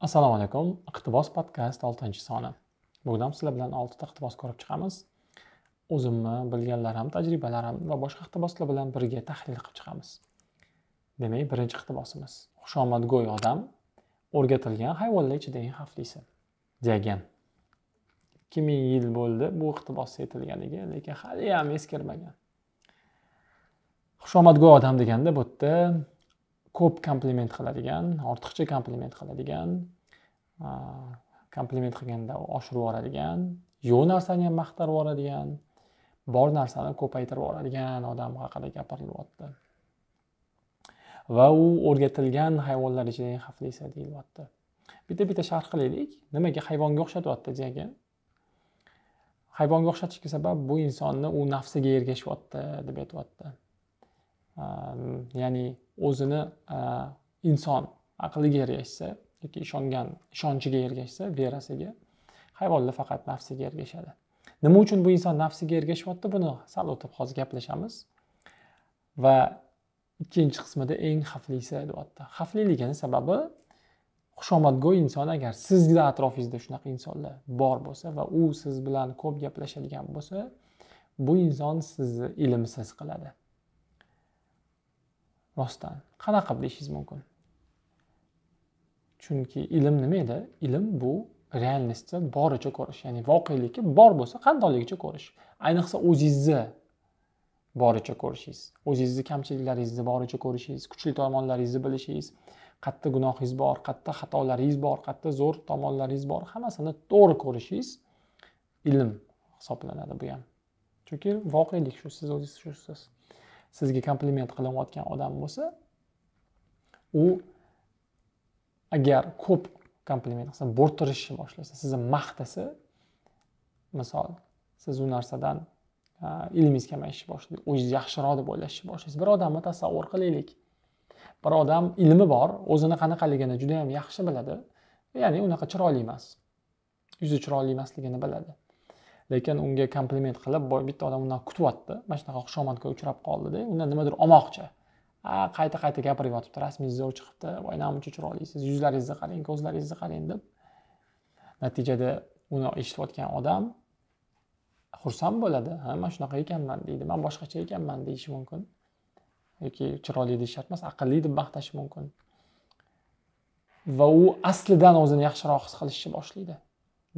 assalomu alaykum iqtibos podkast oltinchi soni bugun ham sizlar bilan oltita iqtibos ko'rib chiqamiz o'zimni bilganlarim tajribalarim va boshqa iqtiboslar bilan birga tahlil qilib chiqamiz demak birinchi iqtibosimiz xushomadgo'y odam o'rgatilgan hayvonlar ichida eng xavflisi degan ikki ming yil bo'ldi bu iqtibos aytilganiga lekin haliyam eskirmagan xushomadgo'y odam deganda bu yerda ko'p kompliment qiladigan ortiqcha kompliment qiladigan kompliment qilganda oshirib yuboradigan yo'q narsani ham maqtarib yuboradigan bor narsani ko'paytirib yuboradigan odam haqida gapirilyapti va u o'rgatilgan hayvonlar ichida eng xavflisi deyilyapti bitta bitta sharh qilaylik nimaga hayvonga o'xshatyapti degan hayvonga o'xshatishga sabab bu insonni u nafsiga ergashyapti deb aytyapti ya'ni o'zini inson aqliga ergashsa yoki ishongan ishonchiga ergashsa verasiga hayvonlar faqat nafsiga ergashadi nima uchun bu inson nafsiga ergashyapti buni sal o'tib hozir gaplashamiz va ikkinchi qismida eng xavflisi deyapti xavfliligini sababi xushomadgo'y inson agar sizni atrofingizda shunaqa insonlar bor bo'lsa va u siz bilan ko'p gaplashadigan bo'lsa bu inson sizni ilmsiz qiladi rostdan qanaqa deyishingiz mumkin chunki ilm nima edi ilm bu realnostni boricha ko'rish ya'ni voqelikka bor bo'lsa qandoqligicha ko'rish ayniqsa o'zingizni boricha ko'rishingiz o'zingizni kamchiliklaringizni boricha ko'rishingiz kuchli tomonlaringizni bilishingiz qayerda gunohingiz bor qayerda xatolaringiz bor qayerda zo'r tomonlaringiz bor hammasini to'g'ri ko'rishingiz ilm hisoblanadi bu ham chunki voqelik shu siz o'zingiz shusiz sizga kompliment qilinayotgan odam bo'lsa u agar ko'p kompliment qilsa bo'rtirishni boshlasa sizni maqtasa misol siz u narsadan ilmingiz kamayishni boshlaydi o'zingiz yaxshiroq deb o'ylashni boshlaysiz bir odamni tasavvur qilaylik bir odam ilmi bor o'zini qanaqaligini juda yam yaxshi biladi ya'ni unaqa chiroyli emas yuzi chiroyli emasligini biladi lekin unga kompliment qilib bitta odam undan kutyapti mana shunaqa xushomadga uchrab qoldida undan nimadir olmoqchi qayta qayta gapirib yotibdi rasmingiz zo'r chiqibdi voy namuncha chiroylisiz yuzlaringizni qarang ko'zlaringizni qarang deb natijada uni eshitayotgan odam xursand bo'ladi ha man shunaqa ekanman deydi man boshqacha ekanman deyishi mumkin yoki chiroyli deyish shart emas aqlli deb maqtashi mumkin va u aslidan o'zini yaxshiroq his qilishni boshlaydi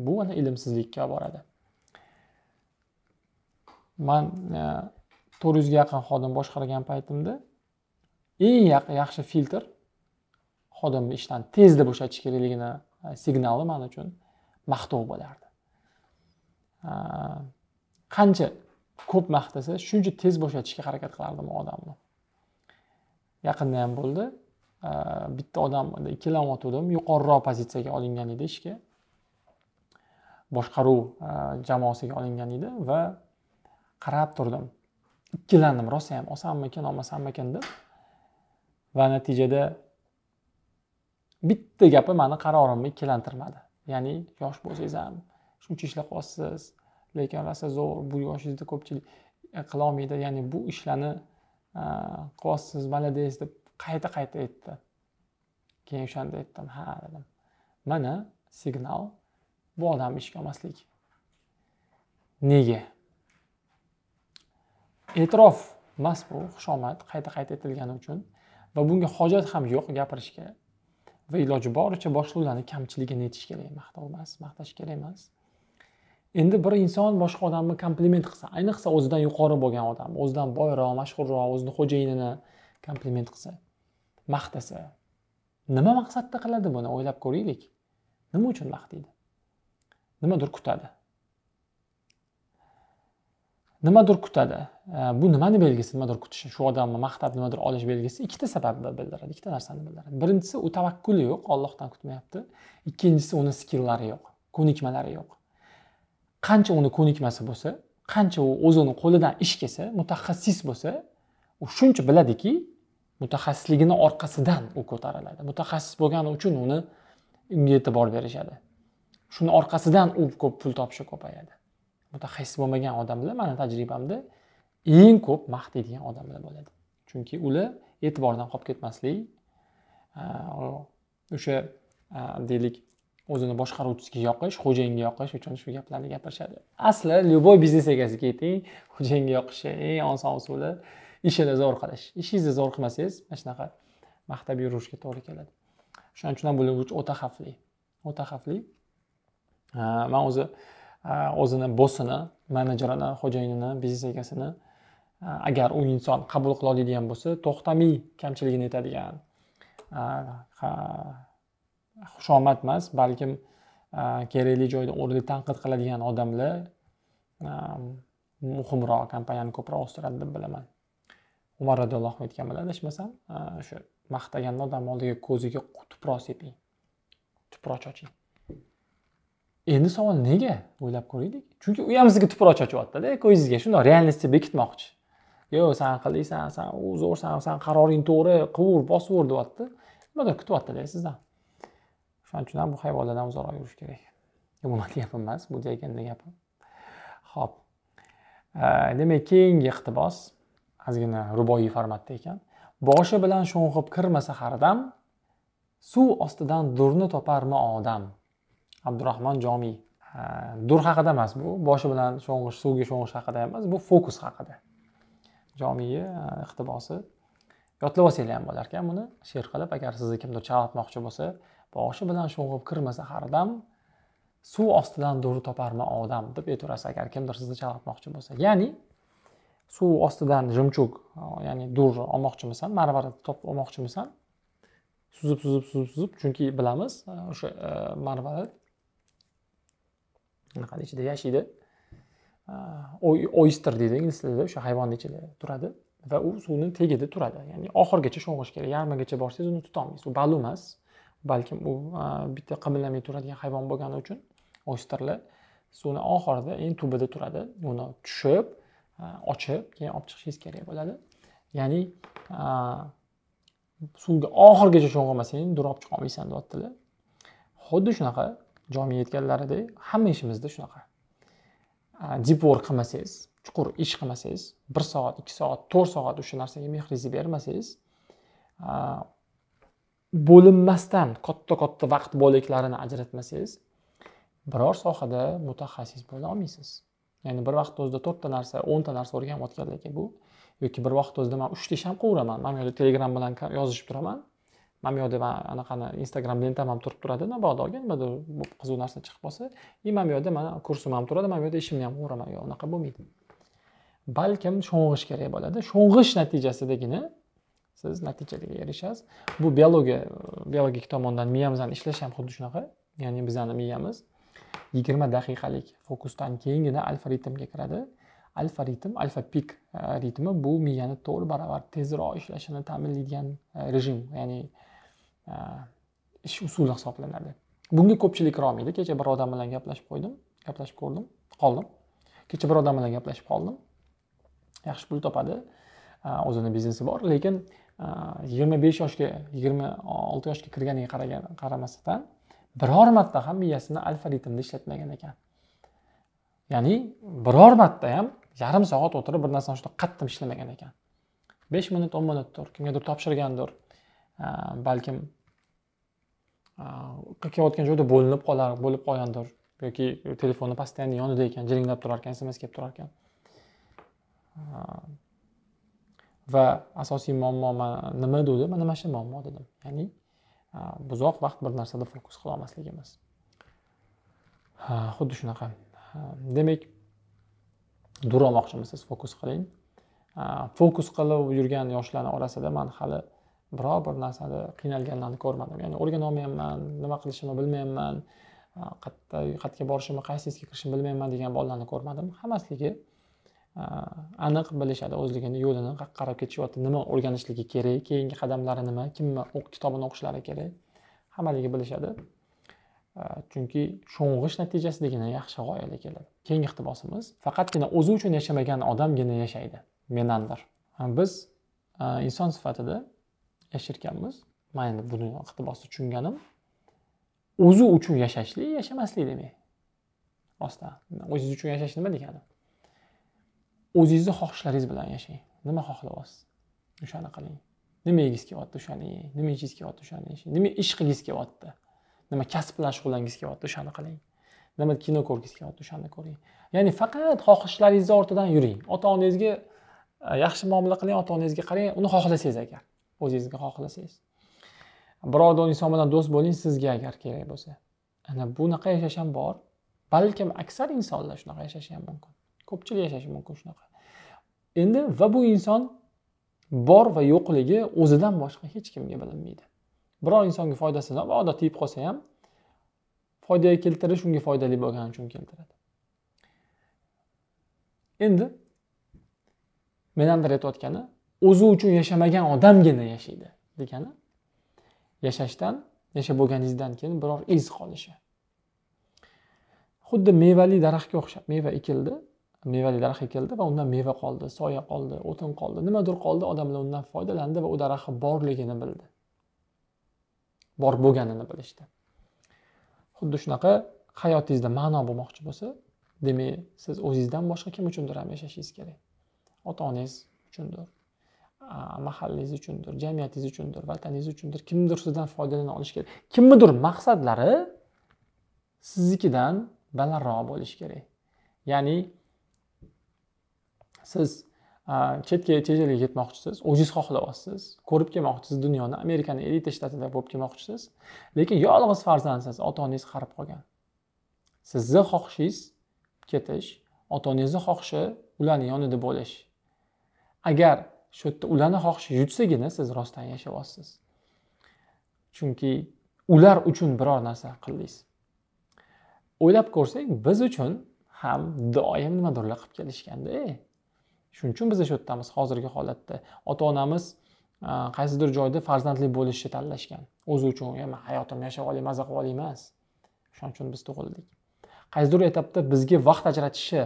bu ana ilmsizlikka olib boradi man e, to'rt yuzga yaqin xodim boshqargan paytimda eng yaxshi filtr xodimni ishdan tezda bo'shatish kerakligini e, signali man uchun maqtov bo'lardi e, qancha ko'p maqtasa shuncha tez bo'shatishga harakat qilardim odamni yaqinda ham bo'ldi bitta odam ikkilanib o'tirdim yuqoriroq pozitsiyaga olingan edi ishga boshqaruv jamoasiga olingan edi va qarab turdim ikkilandim rosa ham olsammikin olmasammikan deb va natijada bitta gapi mani qarorimni ikkilantirmadi ya'ni yosh bo'lsangiz ham shuncha ishlab qilyapsiz lekin rosa zo'r bu yoshingizda ko'pchilik e, qilolmaydi ya'ni bu ishlarni e, qilyapsiz молодец deb qayta qayta aytdi keyin o'shanda aytdim ha dedim mana signal bu odamni ishga olmaslik nega e'tirof emas bu xushomad qayta qayta etilgani uchun va bunga hojat ham yo'q gapirishga va iloji boricha boshqalarni kamchiligini aytish kerak maqtov emas maqtash kerak emas endi bir inson boshqa odamni kompliment qilsa ayniqsa o'zidan yuqori bo'lgan odam o'zidan boyroq mashhurroq o'zini xo'jayinini kompliment qilsa maqtasa nima maqsadda qiladi buni o'ylab ko'raylik nima uchun maqtaydi nimadir kutadi nimadir kutadi bu nimani belgisi nimadir kutish shu odamni maqtab nimadir olish belgisi ikkita sababni bildiradi ikkita narsani bildiradi birinchisi u tavakkuli yo'q ollohdan kutmayapti ikkinchisi uni skillari yo'q ko'nikmalari yo'q qancha uni ko'nikmasi bo'lsa qancha u o'zini qo'lidan ish kelsa mutaxassis bo'lsa u shuncha biladiki mutaxassisligini orqasidan u ko'tariladi mutaxassis bo'lgani uchun uni unga e'tibor berishadi shuni orqasidan u ko'p pul topishi ko'payadi mutaxassis bo'lmagan odamlar mani tajribamda eng ko'p maqtaydigan odamlar bo'ladi chunki ular e'tibordan qolib ketmaslik o'sha deylik o'zini boshqaruvchisiga yoqish xo'jayinga yoqish uchun shu gaplarni gapirishadi asli любой biznes egasiga ayting xo'jayinga yoqishi eng oson usuli ishini zo'r qilish ishingizni zo'r qilmasangiz mana shunaqa maqtab yurishga to'g'ri keladi shuning uchun ham bu o'ta xavfli o'ta xavfli man o'zi o'zini bossini menejerini xo'jayinini biznes egasini agar u inson qabul qila oladigan bo'lsa to'xtamiy kamchiligini aytadigan xushomad emas balkim kerakli joyda o'rinli tanqid qiladigan odamlar muhimroq kompaniyani ko'proq o'stiradi deb bilaman umar roziyallohu anhu bo'ladi adashmasam o'sha maqtagan odam oldiga ko'ziga tuproq seping tuproq choching endi savol nega o'ylab ko'raylik chunki u ham sizga tuproq chochyaptida e, ko'zingizga shundoq realnostni bekitmoqchi yo'q san qildingsan san u zo'rsan san qaroring to'g'ri qilaver bosaver deyapti nimadir kutyaptida e, sizdan shuning uchun ham bu hayvonlardan uzoqroq yurish kerak umuman gapim emas bu deganni gapim ho'p demak keyingi iqtibos ozgina ruboiy formatda ekan boshi bilan sho'ng'ib kirmasa dam suv ostidan durni toparmi odam abdurahmon jomiy dur haqida emas bu boshi bilan sho'ng'ish suvga sho'ng'ish haqida emas bu fokus haqida jomiyni iqtibosi yodlab olsanglar ham bo'lar ekan buni she'r qilib agar sizni kimdir chalg'itmoqchi bo'lsa boshi bilan sho'ng'ib kirmasa har dam suv ostidan dur toparmi odam deb aytaverasiz agar kimdir sizni chalg'itmoqchi bo'lsa ya'ni suv ostidan jimchuk ya'ni dur olmoqchimisan marvarid topib olmoqchimisan suzib suzib suzib suzib chunki bilamiz o'sha e, marvarid anaqani ichida yashaydi oyster deydi ingliz tilida o'sha hayvonni ichida turadi va u suvni tagida turadi ya'ni oxirigacha sho'ng'ish kerak yarmigacha borsangiz uni tutolmaysiz u balu emas balkim u bitta qimillamay turadigan hayvon bo'lgani uchun oysterlar suvni oxirida eng tubida turadi uni tushib ochib keyin olib chiqishingiz kerak bo'ladi ya'ni suvga oxirigacha sho'ng'imasangiz durab chiqolmaysan deyaptilar xuddi shunaqa jomiga yetganlaridek hamma ishimizda shunaqa dipor work qilmasangiz chuqur ish qilmasangiz bir soat ikki soat to'rt soat o'sha narsaga mehringizni bermasangiz bo'linmasdan katta katta vaqt bo'laklarini ajratmasangiz biror sohada mutaxassis bo'la olmaysiz ya'ni bir vaqtni o'zida to'rtta narsa o'nta narsa o'rganib o'tganligi bu yoki bir vaqtni o'zida man uchta ish ham qilaveraman man telegram bilan yozishib turaman mana bu yoqda man anaqani instagram lentam ham turib turadi mabodoki nimadir qiziq narsa chiqib qolsa и mana bu yoqda mani kursim ham turadi mana bu yerda ishimni ham qilaman yo'q unaqa bo'lmaydi balkim sho'ng'ish kerak bo'ladi sho'ng'ish natijasidagina siz natijaga erishasiz bu biologiya biologik tomondan miyamizni ishlashi ham xuddi shunaqa ya'ni bizani miyamiz yigirma daqiqalik fokusdan keyingina alfa ritmga kiradi alfa ritm alfa pik e, ritmi bu miyani to'rt baravar tezroq ishlashini ta'minlaydigan e, rejim ya'ni Э, ish usuli hisoblanadi bunga ko'pchilik kira kecha bir odam bilan gaplashib qo'ydim gaplashib ko'rdim qoldim kecha bir odam bilan gaplashib qoldim yaxshi pul topadi э, o'zini biznesi bor lekin э, yigirma besh yoshga yigirma olti yoshga kirganiga qaragan qaramasdan biror marta ham miyasini ritmda ishlatmagan ekan ya'ni biror marta ham yarim soat o'tirib bir narsani shunaqa qattiq ishlamagan ekan besh minut o'n minutdir kimgadir topshirgandir balkim kelayotgan joyda bo'linib qolar bo'lib qolgandir yoki telefonni постоянно yonida ekan jiringlab turar ekan sms kelib turar ekan va asosiy muammo nima dedi mana mana shu muammo dedim ya'ni uzoq vaqt bir narsada fokus qila olmasligimiz xuddi shunaqa demak dur olmoqchimisiz fokus qiling fokus qilib yurgan yoshlarni orasida man hali biror bir narsada qiynalganlarni ko'rmadim ya'ni o'rgana olmayapman nima qilishimni bilmayapman qayerga borishimni qaysi hisga kirishimni bilmayman degan bolalarni ko'rmadim hammasligi aniq bilishadi o'zligini yo'lini qarab ketishyapti nima o'rganishligi kerak keyingi qadamlari nima kimni kitobini o'qishlari kerak hammaligi bilishadi chunki sho'ng'ish natijasidagina yaxshi g'oyaga keladi keyingi iqtibosimiz faqatgina o'zi uchun yashamagan odamgina yashaydi menandir biz inson sifatida yashirganmiz mayli endi buni iqtibosni tushunganim o'zi uchun yashashlik yashamaslik demak rostdan o'zingiz uchun yashash nima degani o'zingizni xohishlaringiz bilan yashang nima xohlayapsiz o'shani qiling nima yegingiz kelyapti o'shani yeng nima ichingiz kelyapti o'shani iching nima ish qilgiz kelyapti nima kasb bilan shug'ullangingiz kelyapti o'shani qiling nima kino ko'rgiz kelyapti o'shani ko'ring ya'ni faqat xohishlaringizni ortidan yuring ota onangizga e, yaxshi muomala qiling ota onangizga qarang uni xohlasangiz agar o'zingizga xohlasangiz biror inson bilan do'st bo'ling sizga agar kerak bo'lsa ana bunaqa yashash ham bor balkim aksar insonlar shunaqa yashashi ham mumkin ko'pchilik yashashi mumkin shunaqa endi va bu inson bor va yo'qligi o'zidan boshqa hech kimga bilinmaydi biror insonga foydasi va odatda yeb qolsa ham foyda keltirish unga foydali bo'lgani uchun keltiradi endi menandir aytayotgani o'zi uchun yashamagan odamgina yashaydi degani yashashdan yashab bo'lganingizdan keyin biror iz qolishi xuddi mevali daraxtga o'xshab meva ekildi mevali daraxt ekildi va undan meva qoldi soya qoldi o'tin qoldi nimadir qoldi odamlar undan foydalandi va u daraxtni borligini bildi bor bo'lganini bilishdi xuddi shunaqa hayotingizda ma'no bo'lmoqchi bo'lsa demak siz o'zingizdan boshqa kim uchundir ham yashashingiz kerak ota onangiz uchundir mahallangiz uchundir jamiyatingiz uchundir vataningiz uchundir kimdir sizdan foydalana olishi kerak kimnidir maqsadlari siznikidan balandroq bo'lishi kerak ya'ni siz chetga chet elga ketmoqchisiz o'zingiz xohlayapsiz ko'rib kelmoqchisiz dunyoni amerikani elita shtatida bo'lib kelmoqchisiz lekin yolg'iz farzandsiz ota onangiz qarib qolgan sizni xohishingiz ketish ota onangizni xohishi ularni yonida bo'lish agar shu yerda ularni xohishi yutsagina siz rostdan yashayapsiz chunki ular uchun biror narsa qildingiz o'ylab ko'rsak biz uchun ham doim nimadirlar qilib kelishganda e. shuning uchun biz shu yerdamiz hozirgi holatda ota onamiz qaysidir joyda farzandli bo'lishni tanlashgan o'zi uchun man hayotimni yashab olay maza qilib olay emas shuning uchun biz tug'ildik qaysidir etapda bizga vaqt ajratishi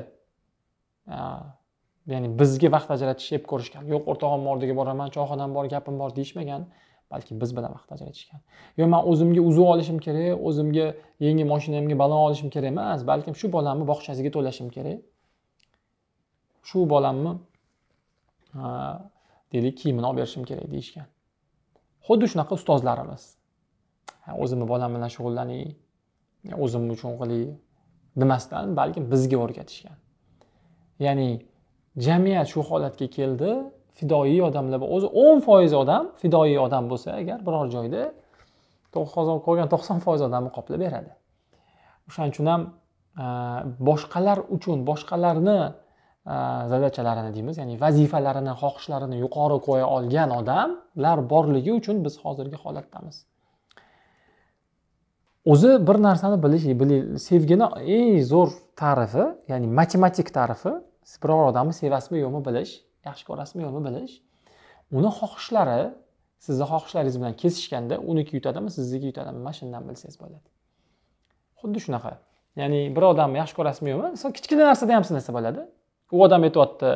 ya'ni bizga vaqt ajratish deb ko'rishgan yo'q o'rtog'im bordiga boraman choyxonam bor gapim bor deyishmagan balki biz bilan vaqt ajratishgan yo man o'zimga uzuv olishim kerak o'zimga yangi moshinamga balon olishim kerak emas balkim shu bolamni bog'chasiga to'lashim kerak shu bolamni deylik kiyimini olib berishim kerak deyishgan xuddi shunaqa ustozlarimiz o'zimni bolam bilan shug'ullaning o'zim uchun qilay demasdan balkim bizga o'rgatishgan ya'ni jamiyat shu holatga keldi fidoyi odamlar o'zi o'n foiz odam fidoyi odam bo'lsa agar biror joyda qolgan to'qson foiz odamni qoplab beradi o'shaning uchun ham e, boshqalar uchun boshqalarni e, zadachalarini deymiz ya'ni vazifalarini xohishlarini yuqori qo'ya olgan odamlar borligi uchun biz hozirgi holatdamiz o'zi bir narsani bilish sevgini eng zo'r ta'rifi ya'ni matematik ta'rifi siz biror odamni sevasizmi yo'qmi bilish yaxshi ko'rasizmi yo'qmi bilish uni xohishlari sizni xohishlaringiz bilan kesishganda uniki yutadimi sizniki yutadimi mana shundan bilsangiz bo'ladi xuddi shunaqa ya'ni bir odamni yaxshi ko'rasizmi yo'qmi misol kichkina narsada ham sinasa bo'ladi u odam aytyapti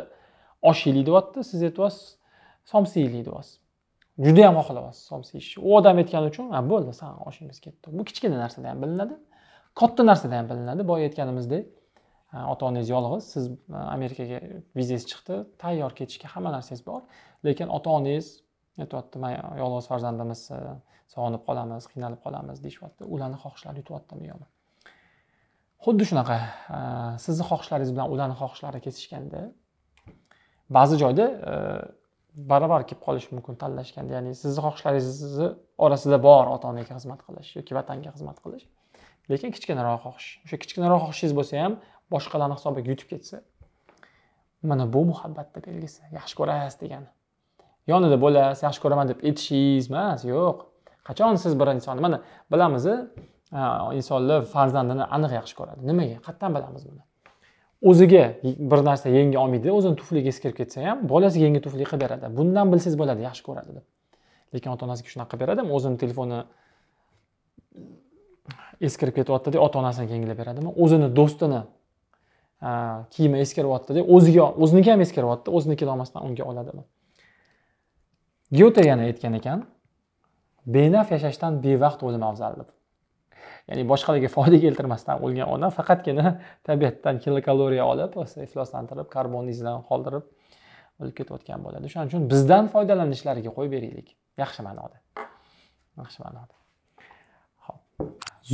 osh yeylik deyapti siz aytyapsiz somsa yeylik deyapsiz ham xohlayapsiz somsa yeyishni u odam aytgani uchun ha bo'ldi san oshingiz ketdi bu kichkina narsada ham bilinadi katta narsada ham bilinadi boya aytganimizdek ota onangiz yolg'iz siz e, amerikaga vizangiz chiqdi tayyor ketishga hamma narsangiz bor lekin ota onangiz aytyapti man yolg'iz farzandimiz e, sog'inib qolamiz qiynalib qolamiz deyishyapti ularni xohishlari yutyaptimi yo'qmi xuddi shunaqa e, sizni xohishlaringiz bilan ularni xohishlari kesishganda ba'zi joyda barobar kelib qolishi mumkin tanlashganda ya'ni sizni xohishlaringizni orasida bor ota onaga xizmat qilish yoki vatanga xizmat qilish lekin kichkinaroq xohish o'sha kichkinaroq xohishingiz bo'lsa ham boshqalarni hisobiga yutib ketsa mana bu muhabbatni belgisi yaxshi ko'rasiz degani yonida bo'lasiz yaxshi ko'raman deb aytishingiz emas yo'q qachon siz bir insonni mana bilamiz insonlar farzandini aniq yaxshi ko'radi nimaga qayerdan bilamiz buni o'ziga bir narsa yenga olmaydi o'zini tufligi eskirib ketsa ham bolasiga yangi tufli qilib beradi bundan bilsangiz bo'ladi yaxshi ko'radi deb lekin ota onasiga shunaqa qilib beradimi o'zini telefoni eskirib ketyaptida ota onasini yangilab beradimi o'zini do'stini kiyimi eskiryapti deb o'ziga o'ziniki ham eskiryapti o'ziniki olmasdan unga oladi gyote yana aytgan ekan benaf yashashdan bevaqt o'lim afzal deb ya'ni boshqalarga foyda keltirmasdan o'lgan odam faqatgina tabiatdan kilokaloriya olib ifloslantirib karbon izidan qoldirib o'lib ketayotgan bo'ladi shuning uchun bizdan foydalanishlariga qo'yib beraylik yaxshi ma'noda yaxshi ma'noda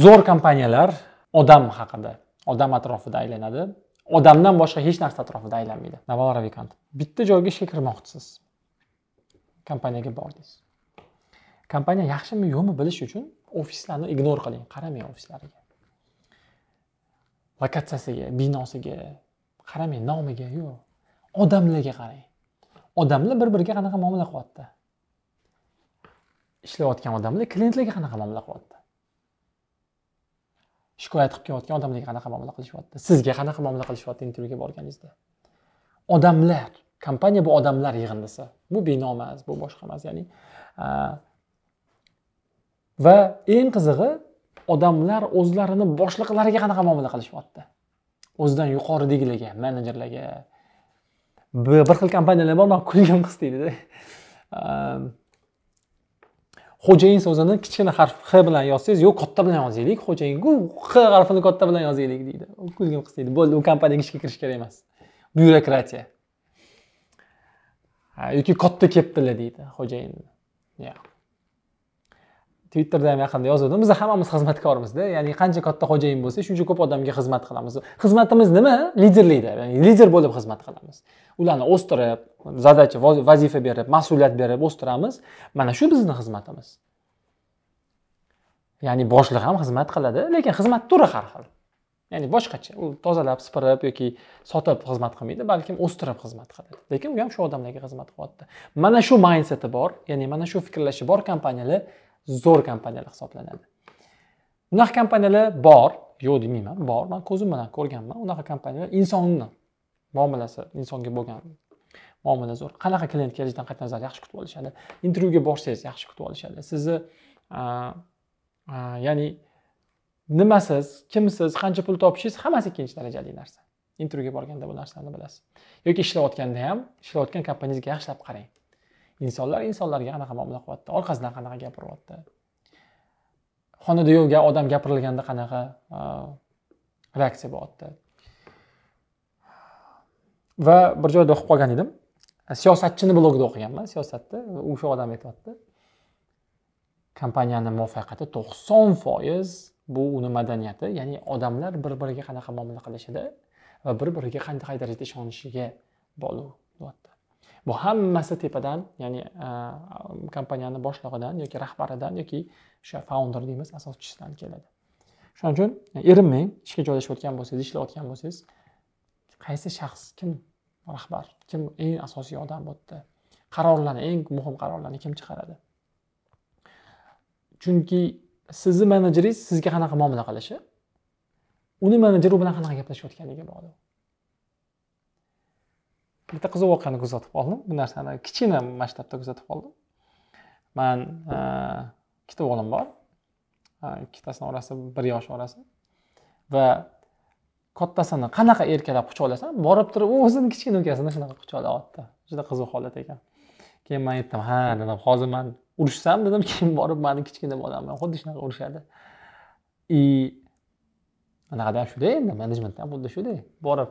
zo'r kompaniyalar odam haqida odam atrofida aylanadi odamdan boshqa hech narsa atrofida aylanmaydi navara vikant bitta joyga ishga kirmoqchisiz kompaniyaga bordingiz kompaniya yaxshimi yo'qmi bilish uchun ofislarni ignor qiling qaramang ofislariga lokatsiyasiga binosiga qaramang nomiga yo'q odamlarga qarang odamlar bir biriga qanaqa muomala qilyapti ishlayotgan odamlar klientlarga qanaqa muomala qilyapti shikoyat qilib kelayotgan odamlarga qanaqa muomala qilishyapti sizga qanaqa muomala qilishyapti intervyuga borganingizda odamlar kompaniya bu odamlar yig'indisi bu bino emas bu boshqa emas ya'ni va eng qizig'i odamlar o'zlarini boshliqlariga qanaqa muomala qilishyapti o'zidan yuqoridagilarga menejerlarga bir xil kompaniyalar bor man kulgim qiziq xo'jayin so'zini kichkina harf h bilan yozsangiz yo'q katta bilan yozaylik xo'jayin h harfini katta bilan yozaylik deydi ko'zga qistaydi bo'ldi u kompaniyaga ishga kirish kerak emas byurokratiya yoki katta keptili deydi xo'jayinni yeah. twitterda ham yaqinda yozuvdim biz hammamiz xizmatkormizda ya'ni qancha katta xo'jayin bo'lsa shuncha ko'p odamga xizmat qilamiz xizmatimiz nima liderlikda ya'ni lider bo'lib xizmat qilamiz ularni o'stirib zadacha vazifa berib mas'uliyat berib o'stiramiz mana shu bizni xizmatimiz ya'ni boshliq ham xizmat qiladi lekin xizmat turi har xil ya'ni boshqacha u tozalab sipirib yoki sotib xizmat qilmaydi balkim o'stirib xizmat qiladi lekin u ham shu odamlarga xizmat qilyapti mana shu mindseti bor ya'ni mana shu fikrlashi bor kompaniyalar zo'r kompaniyalar hisoblanadi bunaqa kompaniyalar bor yo'q demayman bor man ko'zim bilan ko'rganman unaqa kompaniyalar insonni muomalasi insonga bo'lgan muomala zo'r qanaqa klient kelishidan qat'iy nazar yaxshi kutib olishadi intervyuga borsangiz yaxshi kutib olishadi sizni ya'ni nimasiz kimsiz qancha pul topishingiz hammasi ikkinchi darajali narsa intervyuga borganda bu narsani bilasiz yoki ishlayotganda ham ishlayotgan kompaniyangizga yaxshilab qarang insonlar insonlarga anaqa muomala qilyapti orqasidan qanaqa gapiryapti xonada yo'qga odam gapirilganda qanaqa reaksiya bo'lyapti va bir joyda o'qib qolgan edim siyosatchini blogida o'qiganman siyosatni o'sha odam aytyapti kompaniyani muvaffaqiyati to'qson foiz bu uni madaniyati ya'ni odamlar bir biriga qanaqa muomala qilishida va bir biriga qanday darajada ishonishiga bog'liq deyapti bu hammasi tepadan ya'ni kompaniyani boshlig'idan yoki rahbaridan yoki o'sha founder deymiz asoschisidan keladi shuning uchun e, erinmang ishga joylashayotgan bo'lsangiz ishlayotgan bo'lsangiz qaysi shaxs kim rahbar kim eng asosiy odam bu yerda qarorlarni eng muhim qarorlarni kim chiqaradi chunki sizni menejeringiz sizga qanaqa muomala qilishi uni menejeri u bilan qanaqa gaplashayotganiga bog'liq bitta qiziq voqeani kuzatib qoldim bu narsani kichkina masshtabda kuzatib qoldim man e, ikkita o'g'lim bor e, ikkitasini orasi bir yosh orasi va kattasini qanaqa erkalab quchoqlasam borib turib u o'zini kichkina ukasini shunaqa quchoqlayapti juda qiziq holat ekan keyin man aytdim ha dedim hozir man urishsam dedim keyin borib mani kichkina bolam bilan xuddi shunaqa urishadi и anaqada ham shunday endi menejmentda ham xuddi shunday borib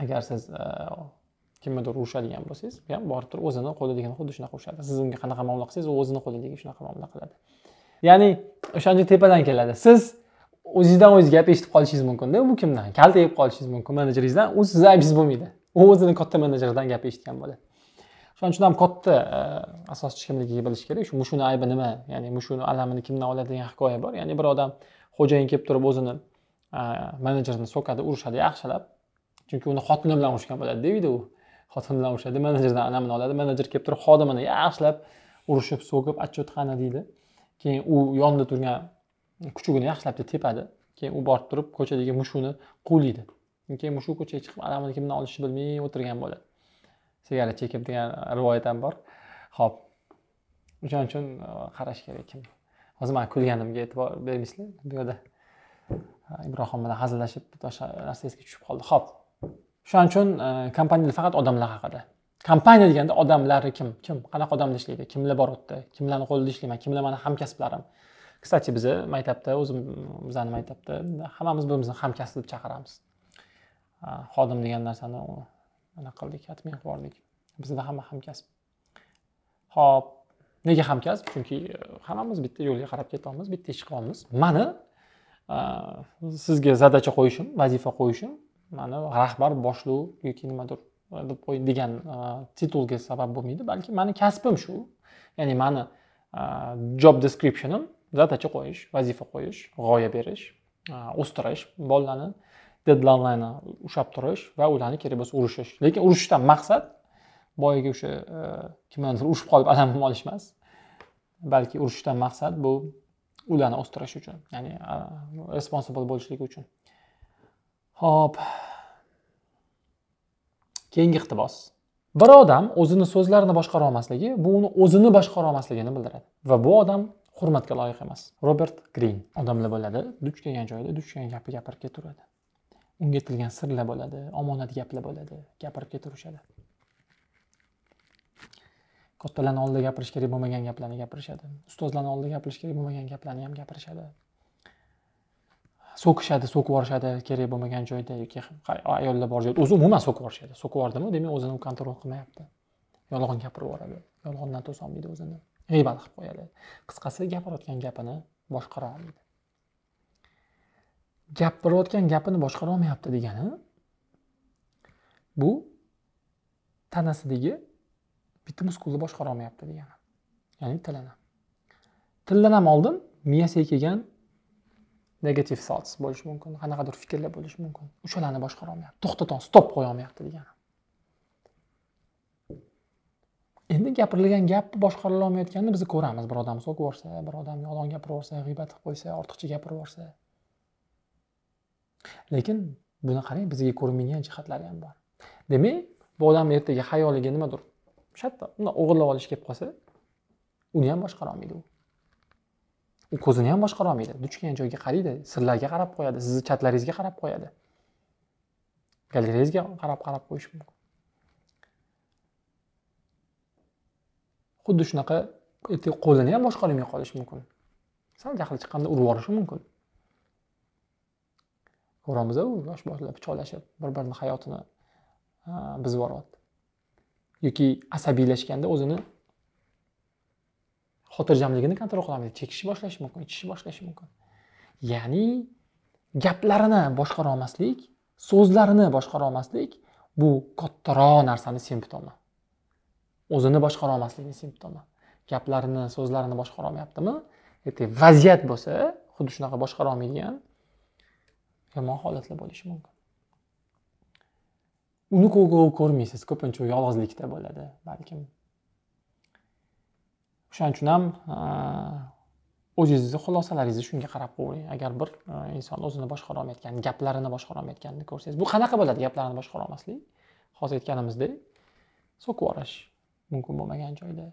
agar siz e, kimnidir urushadigan bo'lsangiz u ham borib turib o'zini qo'lidagini xuddi shunaqa urishadi siz unga qanaqa muomala qilsangiz u o'zini qo'lidagi shunaqa muomala qiladi ya'ni o'shancha tepadan keladi siz o'zingizdan o'zingiz gap eshitib qolishingiz mumkinda bu kimdan kalta yeb qolishingiz mumkin menejeringizdan u sizni aybingiz bo'lmaydi u o'zini katta menejeridan gap eshitgan bo'ladi shuning uchun ham katta e, asoschi kimligini bilish kerak shu mushuni aybi nima ya'ni mushuni alamini kimdan oladi degan hikoya bor ya'ni bir odam xo'jayin kelib turib o'zini e, menejerini so'kadi urishadi yaxshilab chunki uni xotini bilan urishgan bo'ladi uyda u xotini bilan urishadi menejerdan anamini oladi menejer kelib turib xodimini yaxshilab urushib so'kib qani deydi keyin u yonida turgan kuchugini yaxshilab tepadi keyin u borib turib ko'chadagi mushukni quvlaydi keyin mushuk ko'chaga chiqib anamini kimdan olishni bilmay o'tirgan bo'ladi sigaret chekib degan rivoyat ham bor ho'p o'shaning uchun e, qarash kerak kim hozir man kulganimga e'tibor bermaysizlar bu yerda e, ibrohim bilan hazillashib bitta narsa esga tushib qoldi ho'p o'shaning uchun e, kompaniyalar faqat odamlar haqida kompaniya deganda odamlari kim kim qanaqa odamlar ishlaydi kimlar bor u yerda kimlarni qo'lida ishlayman kimlar mani hamkasblarim kстати bizni maktabda o'zim bizani maktabda hammamiz bir birimizni hamkasb deb chaqiramiz xodim degan narsani anaqa qildik отмен qilib yubordik bizda hamma hamkasb hop nega hamkasb chunki e, hammamiz bitta yo'lga qarab ketyapmiz bitta ish qilyapmiz mani e, sizga zadacha qo'yishim vazifa qo'yishim mani rahbar boshliq yoki nimadir e, deb qo'ying degan e, titulga sabab bo'lmaydi balki mani kasbim shu ya'ni mani e, job descriptionim zadacha qo'yish vazifa qo'yish g'oya berish o'stirish bolalarni deadlaynni ushlab turish va ularni kerak bo'lsa urishish lekin urishishdan maqsad boyagi o'sha kimdandir urishib qolib alam olish emas balki urushishdan maqsad bu ularni o'stirish uchun ya'ni responsible bo'lishlik uchun ho'p Keyingi iqtibos. Bir odam o'zini so'zlarini boshqara olmasligi bu uni o'zini boshqara olmasligini bildiradi va bu odam hurmatga loyiq emas. Robert Green odamlar bo'ladi, duch kelgan joyda duch kelgan gapni gapirib ketaveradi. Unga aytilgan sirlar bo'ladi, omonat gaplar bo'ladi, gapirib ketaverishadi. Kattalarning oldida gapirish kerak bo'lmagan gaplarni gapirishadi. Ustozlarning oldida gapirish kerak bo'lmagan gaplarni ham gapirishadi. so'kishadi so'kib yuborishadi kerak bo'lmagan joyda yoki ayollar bor joyda o'zi umuman so'kib yuborishadi so'kib yubordimi demak o'zini kontrol qilmayapti yolg'on gapirib yuboradi yolg'ondan to'solmaydi o'zini g'iybat qilib qo'yadi qisqasi gapirayotgan gapini boshqara olmaydi gapirayotgan gapini boshqara olmayapti degani bu tanasidagi bitta muskulni boshqara olmayapti degani ya'ni tilini tildan ham oldin miyasiga kelgan negativ thoughts bo'lishi mumkin qanaqadir fikrlar bo'lishi mumkin o'shalarni boshqara olmayapti to'xtatong stop qo'ya olmayapti degani endi gapirilgan gapni boshqara olmayotganini biz ko'ramiz bir odam so'kib yuborsa bir odam yolg'on gapirib yuborsa g'iybat qilib qo'ysa ortiqcha gapirib yuborsa lekin buni qarang bizga ko'rinmagan jihatlari ham bor demak bu odamni ertaga xayoliga nimadir shatta bundoq o'g'irlab olish kelib qolsa uni ham boshqara olmaydi u u ko'zini ham boshqara olmaydi duch kelgan joyga qaraydi sizlarga qarab qo'yadi sizni chatlaringizga qarab qo'yadi galereyangizga qarab qarab qo'yishi mumkin xuddi shunaqa qo'lini ham boshqara olmay qolishi mumkin sal jahli chiqqanda urib yuborishi mumkin ko'ramiz u yosh bolalar pichoqlashib bir birini hayotini buzib yuboryapti yoki asabiylashganda o'zini xotirjamligini kontrol qilolmaydi chekishni boshlashi mumkin ichishni boshlashi mumkin ya'ni gaplarini boshqara olmaslik so'zlarini boshqara olmaslik bu kattaroq narsani simptomi o'zini boshqara olmaslikni simptomi gaplarini so'zlarini boshqara olmayaptimi vaziyat bo'lsa xuddi shunaqa boshqara olmaydigan yomon holatlar bo'lishi mumkin uni ko'rmaysiz ko'pincha u yolg'izlikda bo'ladi balkim o'shaning uchun ham e, o'zingizni xulosalaringizni shunga qarab qo'ying agar bir e, inson o'zini boshqara olmayotgan gaplarini boshqara olmayotganini ko'rsangiz bu qanaqa bo'ladi gaplarini boshqara olmaslik hozir aytganimizdek so'kib yuborish mumkin bo'lmagan joyda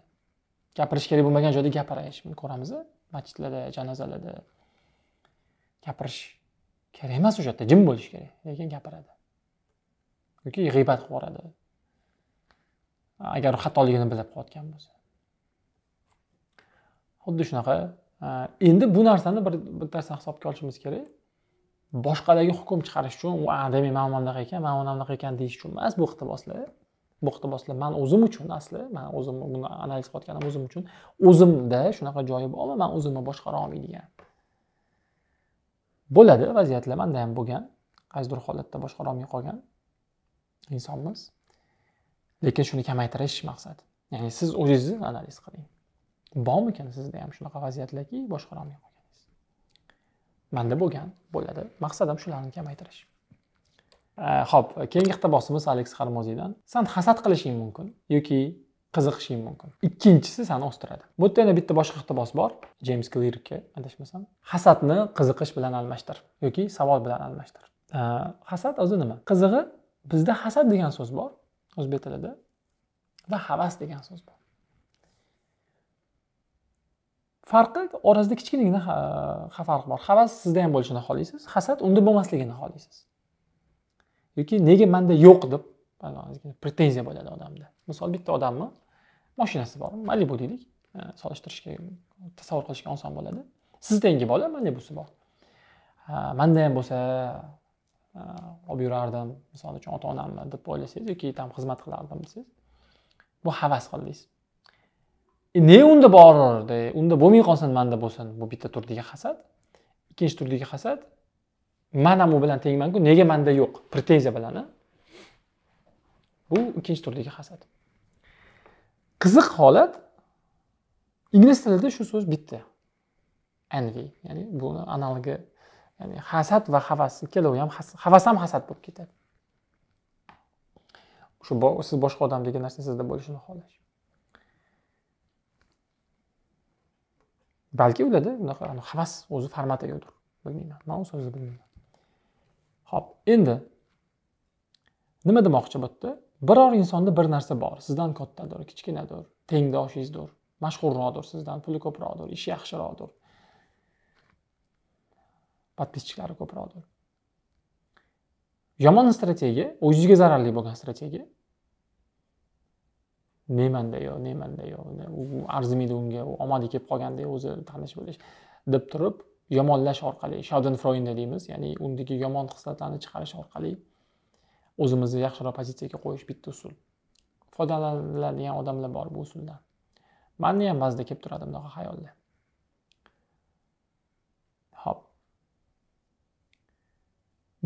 gapirish kerak bo'lmagan joyda gapirish ko'ramiz masjidlarda janozalarda gapirish kerak emas o'sha yerda jim bo'lish kerak lekin gapiradi yoki g'iybat qilib yuboradi agar xatoligini bilib qilayotgan bo'lsa xuddi shunaqa endi bu narsani bir bir narsani hisobga olishimiz kerak boshqadagi hukm chiqarish uchun u demak man bunaqa ekan man bunaqa ekan deyish uchun emas bu iqtiboslar bu iqtiboslar man o'zim uchun asli man o'zim buni analiz qilayotganim o'zim uchun o'zimda shunaqa joyi bormi man o'zimni boshqara olmaydigan bo'ladi vaziyatlar manda ham bo'lgan qaysidir holatda boshqara olmay qolgan insonmiz lekin shuni kamaytirish maqsad ya'ni siz o'zingizni analiz qiling bormikan sizda ham shunaqa vaziyatlarki boshqara olmay qolganingiz manda bo'lgan bo'ladi maqsadim shularni kamaytirish ho'p keyingi iqtibosimiz aleks harmoziydan san hasad qilishing mumkin yoki qiziqishing mumkin ikkinchisi sani o'stiradi bu yerda yana bitta boshqa iqtibos bor jeyms klirkka adashmasam hasadni qiziqish bilan almashtir yoki savol bilan almashtir hasad o'zi nima qizig'i bizda hasad degan so'z bor o'zbek tilida va havas degan so'z bor farqi orasida kichkinagina farq bor havas sizda ham bo'lishini xohlaysiz hasad unda bo'lmasligini xohlaysiz yoki nega manda yo'q deb pretenziya bo'ladi odamda misol bitta odamni moshinasi bor malibu deylik solishtirishga tasavvur qilishga oson bo'ladi sizdangi bola malibusi bor manda ham bo'lsa olib yurardim misol uchun ota onamni deb o'ylasangiz yoki там xizmat qilardim desangiz bu havas qildingiz E, ne unda bor unda bo'lmay qolsin manda bo'lsin bu bitta turdagi hasad ikkinchi turdagi hasad man ham u bilan tengmanku nega manda yo'q pretenziya bilan bu ikkinchi turdagi hasad qiziq holat ingliz tilida shu so'z bitta envy ya'ni buni analogi ya'ni hasad va havas ikkalovi ham havas ham hasad bo'lib ketadi shu siz boshqa odamdagi narsa sizda bo'lishini xohlash balki ularda bunaqa havas o'zi yo'qdir bilmayman man u so'zni bilmayman ho'p endi nima demoqchi bu yerda biror insonda bir narsa bor sizdan kattadir kichkinadir tengdoshingizdir mashhurroqdir sizdan puli ko'proqdir ishi yaxshiroqdir подписчиklari ko'proqdir yomon strategiya o'zizga zararli bo'lgan strategiya nemanda yo nemanda yo u arzimaydi unga u omadi kelib qolganda o'zi tanish bo'lish deb turib yomonlash orqali shodinfroinda deymiz ya'ni undagi yomon xislatlarni chiqarish orqali o'zimizni yaxshiroq pozitsiyaga qo'yish bitta usul foydalaniladigan odamlar bor bu usuldan mani ham ba'zida kelib turadi bunaqa hayollar ho'p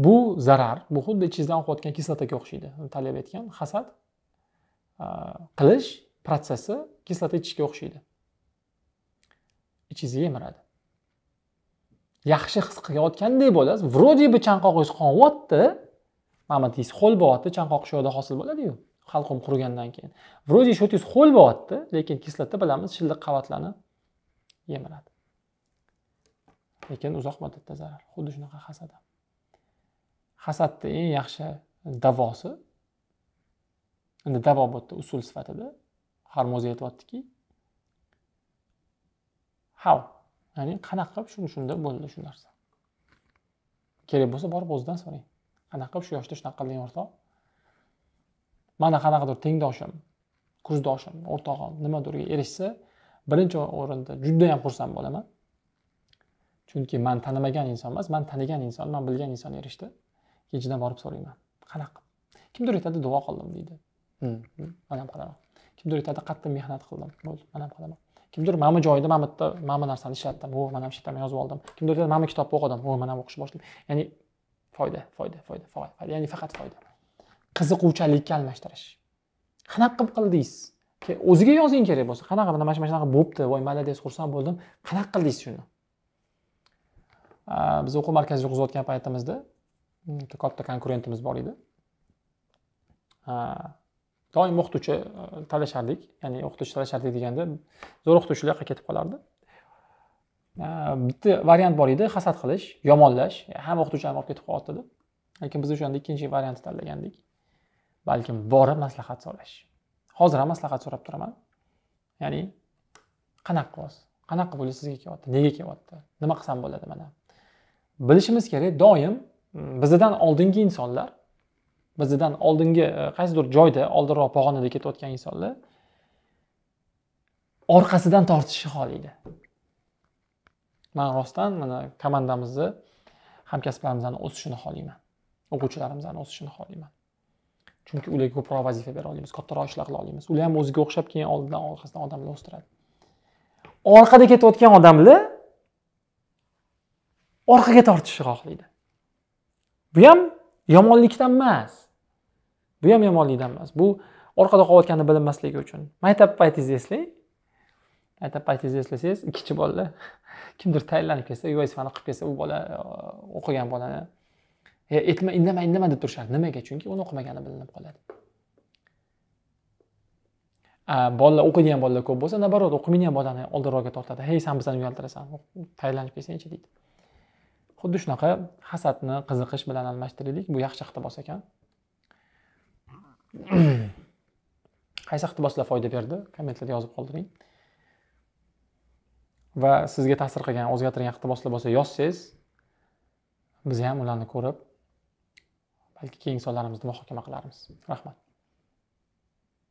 bu zarar bu xuddi ichingizdan oqayotgan kislotaga o'xshaydi talab etgan hasad Э, qilish protsessi kislota ichishga o'xshaydi ichingizga emiradi yaxshi his qilayotgandek bo'lasiz вроде бы chanqog'ingiz qonyapti mana deyiz ho'l bo'lyapti chanqoq shu yerda hosil bo'ladiyu halqum qurigandan keyin вроде shu yerdangiz ho'l bo'lyapti lekin kislota bilamiz shilliq qavatlarni yemiradi lekin uzoq muddatda zarar xuddi shunaqa hasad ham hasadni eng yaxshi davosi endi davobatda usul sifatida harmoz aytyaptiki how ya'ni qanaqa qilib shuni shunda bo'ldi shu narsa kerak bo'lsa borib o'zidan so'rang qanaqa qilib shu yoshda shunaqa qilding o'rtoq mana qanaqadir tengdoshim kursdoshim o'rtog'im nimadirga erishsa birinchi o'rinda judayam xursand bo'laman chunki man tanimagan inson emas man tanigan inson man bilgan inson erishdi ikkinchidan borib so'rayman qanaqa kimdir aytadi duo qildim deydi Hmm. mana bu qilaman kimdir aytadi qattiq mehnat qildim bo'ldi mana ham qilaman kimdir mana bu joyda mana bu yerda mana bu narsani ishlatdim o mana shu yerda yozib oldim kimdir aytadi mana bu kitobni o'qidim o mana ham o'qishni boshladim ya'ni foyda foyda foyda foyda ya'ni faqat foyda qiziquvchanlikka almashtirish qanaqa qilib qildingiz o'ziga yozing kerak bo'lsa qanaqa mana mana shunaqa bo'libdi voy молодец xursand bo'ldim qanaqa qildingiz shuni biz o'quv markazida o'qizayotgan paytimizda hmm, katta konkurentimiz bor edi doim o'qituvchi e, talashardik ya'ni o'qituvchi talashardik deganda zo'r o'qituvchilarga ketib qolardi e, bitta variant bor edi hasad qilish yomonlash e, hamma ham olib ketib qolyapti deb lekin biz o'shanda ikkinchi variantni tanlagandik balkim borib maslahat so'rash hozir ham maslahat so'rab turaman ya'ni qanaqa qilasiz qanaqa bo'lib sizga kelyapti nega kelyapti nima qilsam bo'ladi mana bilishimiz kerak doim bizdan oldingi insonlar bizdan oldingi e, qaysidir joyda oldinroq pog'onada ketayotgan insonlar orqasidan tortishni xohlaydi man rostdan mana komandamizni hamkasblarimizni o'sishini xohlayman o'quvchilarimizni o'sishini xohlayman chunki ularga ko'proq vazifa bera olamiz kattaroq ishlar qila olamiz ular ham o'ziga o'xshab keyin oldidan orqasidan odamlar o'stiradi orqada ketayotgan odamlar orqaga tortishni xohlaydi bu ham yomonlikdan emas bu ham yomonlikdan emas bu orqada qolayotganini bilinmasligi uchun maktab paytingizni eslang maktab paytingizni eslasangiz ikkinchi bolalar kimdir tayinlanib kelsa vazifani qilib kelsa u bola uh, o'qigan bolani etma indama indama deb turishadi nimaga chunki uni o'qimagani bilinib qoladi bolalar o'qiydigan bolalar ko'p bo'lsa наоборот o'qimaydigan bolani oldinroqga tortadi hey san bizani uyaltirasan tayyorlanib kelsangchi deydi xuddi shunaqa hasadni qiziqish bilan almashtiraylik bu yaxshi iqtibos ekan qaysi iqtiboslar foyda berdi kommentlarda yozib qoldiring va sizga ta'sir qilgan o'zgartirgan iqtiboslar bo'lsa yozsangiz biz ham ularni ko'rib balki keyingi sonlarimizda muhokama qilarmiz rahmat